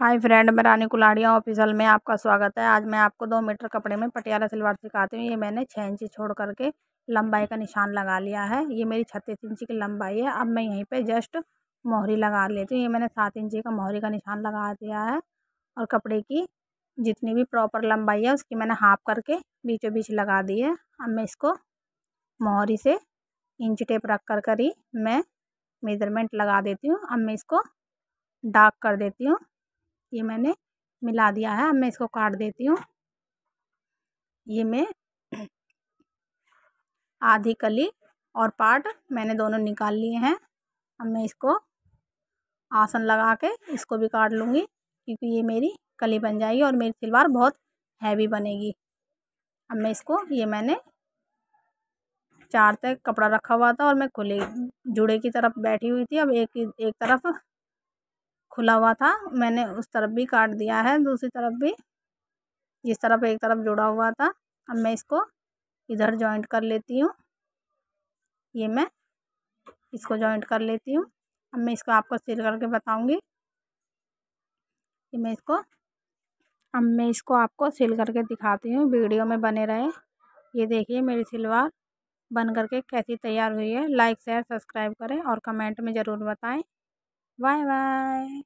Hi friend मैं रानी कुलाड़िया official में आपका स्वागत है आज मैं आपको दो मीटर कपड़े में पटियाला सलवार सिखाती हूँ ये मैंने छः इंची छोड़ करके लंबाई का निशान लगा लिया है ये मेरी छत्तीस इंची की लंबाई है अब मैं यहीं पे जस्ट मोहरी लगा लेती हूँ ये मैंने सात इंची का मोहरी का निशान लगा दिया है और कपड़े की जितनी भी प्रॉपर लंबाई है उसकी मैंने हाफ करके बीचों बीच लगा दी है अब मैं इसको मोहरी से इंच टेप रख कर कर ही मैं मेज़रमेंट लगा देती हूँ अब मैं इसको डार्क कर देती हूँ ये मैंने मिला दिया है अब मैं इसको काट देती हूँ ये मैं आधी कली और पार्ट मैंने दोनों निकाल लिए हैं अब मैं इसको आसन लगा के इसको भी काट लूँगी क्योंकि ये मेरी कली बन जाएगी और मेरी सलवार बहुत हैवी बनेगी अब मैं इसको ये मैंने चार तक कपड़ा रखा हुआ था और मैं खुले जुड़े की तरफ बैठी हुई थी अब एक एक तरफ खुला हुआ था मैंने उस तरफ भी काट दिया है दूसरी तरफ भी जिस तरफ एक तरफ जुड़ा हुआ था अब मैं इसको इधर जॉइंट कर लेती हूँ ये मैं इसको जॉइंट कर लेती हूँ अब मैं इसको आपको सिल करके बताऊँगी कि मैं इसको अब मैं इसको आपको सिल करके दिखाती हूँ वीडियो में बने रहे ये देखिए मेरी सिलवार बन करके कैसी तैयार हुई है लाइक शेयर सब्सक्राइब करें और कमेंट में ज़रूर बताएं Bye bye.